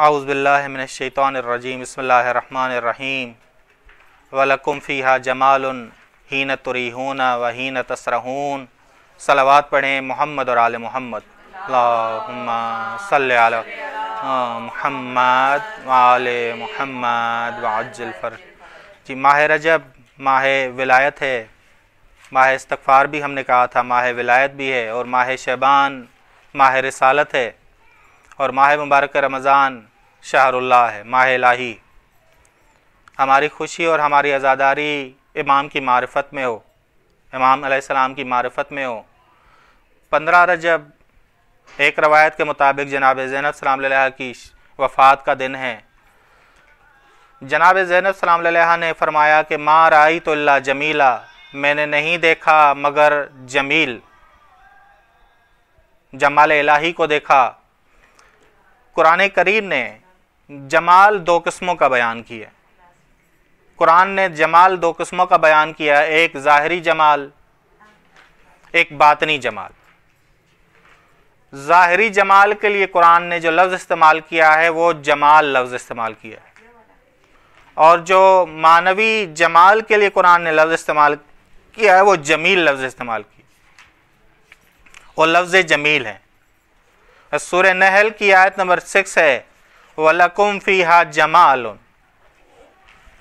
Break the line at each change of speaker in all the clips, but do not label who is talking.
आउज़बिल्लिमिनशैतरजीम बसमीम वलकुम हा जमाल हीन तुरीहून व हीन तसरहून सलावात पढ़ें मोहम्मद और आल मोहम्मद सल महम्मद वाल मोहम्मद वाजलफर जी माह रजब माह विलायत है माह इस्तफ़ार भी हमने कहा था माह विलायत भी है और माह शबान माह रसालत है और माह मुबारक रमज़ान शाहरुल्ला है माह लाही हमारी खुशी और हमारी आज़ादारी इमाम की मारफत में हो इमाम अलैहिस्सलाम की मारफत में हो पंद्रह रजब एक रवायत के मुताबिक जनाब ज़ैनब सलाम की वफ़ात का दिन है जनाब ज़ैनब सलाम ने फरमाया कि माँ राई तो अल्लाह जमीला मैंने नहीं देखा मगर जमील जमाल इलाही को देखा कुरान करीम ने जमाल दो किस्मों का बयान किया कुरान ने जमाल दो किस्मों का बयान किया एक ज़ाहरी जमाल एक बातनी जमाल ज़ाहरी जमाल के लिए कुरान ने जो लफ्ज़ इस्तेमाल किया है वो जमाल लफ्ज़ इस्तेमाल किया है और जो मानवी जमाल के लिए कुरान ने लफ्ज़ इस्तेमाल किया है वो जमील लफ्ज़ इस्तेमाल किया वो लफ्ज़ जमील है सूर्य नहल की आयत नंबर सिक्स है वलकुम फ़ी हा जमाल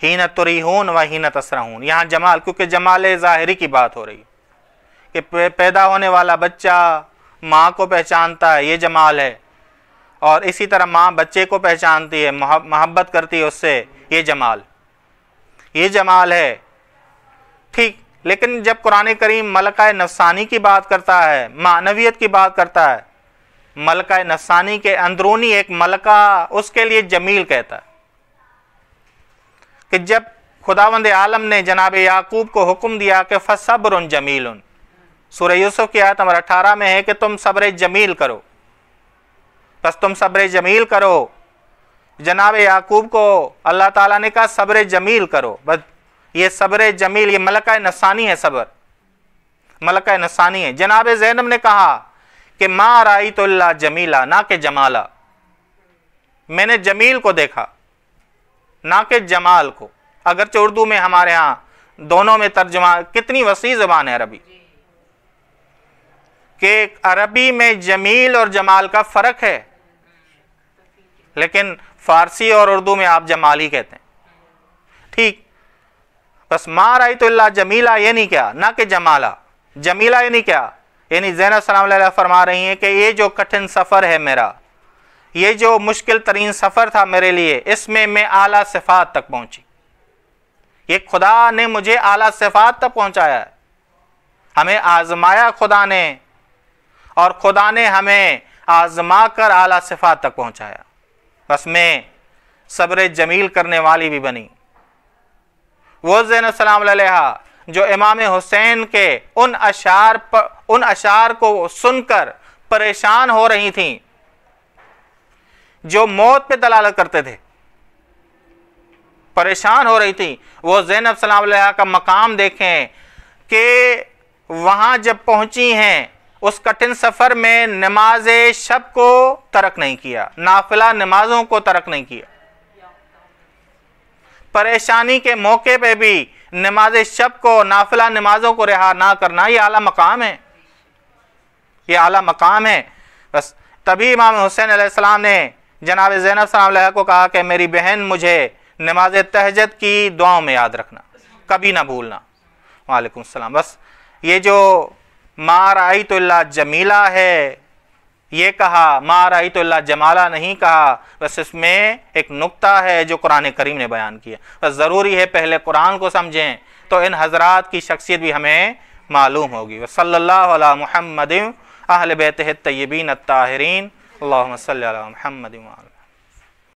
हीन तुरीहून व हीन तसराहून यहाँ जमाल क्योंकि जमाल ज़ाहरी की बात हो रही कि पैदा होने वाला बच्चा माँ को पहचानता है ये जमाल है और इसी तरह माँ बच्चे को पहचानती है मोहब्बत करती है उससे ये जमाल ये जमाल है ठीक लेकिन जब कुरान करीम मलका नफसानी की बात करता है मानवियत की बात करता है मलका नसानी के अंदरूनी एक मलका उसके लिए जमील कहता कि जब खुदावंद आलम ने जनाब याकूब को हुक्म दिया कि फ़सब्र जमील उन सूर्य यूसुफ की आयत नंबर अठारह में है कि तुम सब्र जमील करो बस तुम सब्र जमील करो जनाब याकूब को अल्लाह ताला ने कहा सब्र जमील करो बस ये सब्र जमील ये मलका नसानी है सब्र मलका नसानी है जनाब जैनब ने कहा कि माँ राई तो जमीला ना के जमाला मैंने जमील को देखा ना के जमाल को अगरचे उर्दू में हमारे यहाँ दोनों में तर्जमा कितनी वसी ज़बान है अरबी कि अरबी में जमील और जमाल का फ़र्क है लेकिन फ़ारसी और उर्दू में आप जमाल ही कहते हैं ठीक बस माँ आई तो जमीला ये नहीं क्या ना कि जमाला जमीला ये नहीं क्या यानी जैन सलाम फरमा रही हैं कि ये जो कठिन सफ़र है मेरा ये जो मुश्किल तरीन सफ़र था मेरे लिए इसमें मैं आला सिफात तक पहुँची ये खुदा ने मुझे आला सिफात तक पहुँचाया हमें आजमाया खुदा ने और खुदा ने हमें आजमा कर आला सिफात तक पहुँचाया बस मैं सब्र जमील करने वाली भी बनी वो जैन सलाम जो इमाम हुसैन के उन अशार पर उन अशार को सुनकर परेशान हो रही थीं जो मौत पे दलालत करते थे परेशान हो रही थी वो जैनब सलाम का मकाम देखें कि वहाँ जब पहुँची हैं उस कठिन सफ़र में नमाज शब को तरक नहीं किया नाफिला नमाजों को तरक नहीं किया परेशानी के मौके पे भी नमाज शब को नाफिला नमाजों को रिहा ना करना ये आला मकाम है ये आला मकाम है बस तभी इमाम हुसैन सलाम ने जनाब जैनब सलाम को कहा कि मेरी बहन मुझे नमाज तहजद की दुआओं में याद रखना कभी ना भूलना वालेकुम सलाम बस ये जो मार आई तो जमीला है ये कहा रही तो जमाला नहीं कहा बस इसमें एक नुक्ता है जो कुरान करीम ने बयान किया बस ज़रूरी है पहले कुरान को समझें तो इन हजरात की शख्सियत भी हमें मालूम होगी वसल्ला महमद अहल बैत तयबीन ताहरीन महमद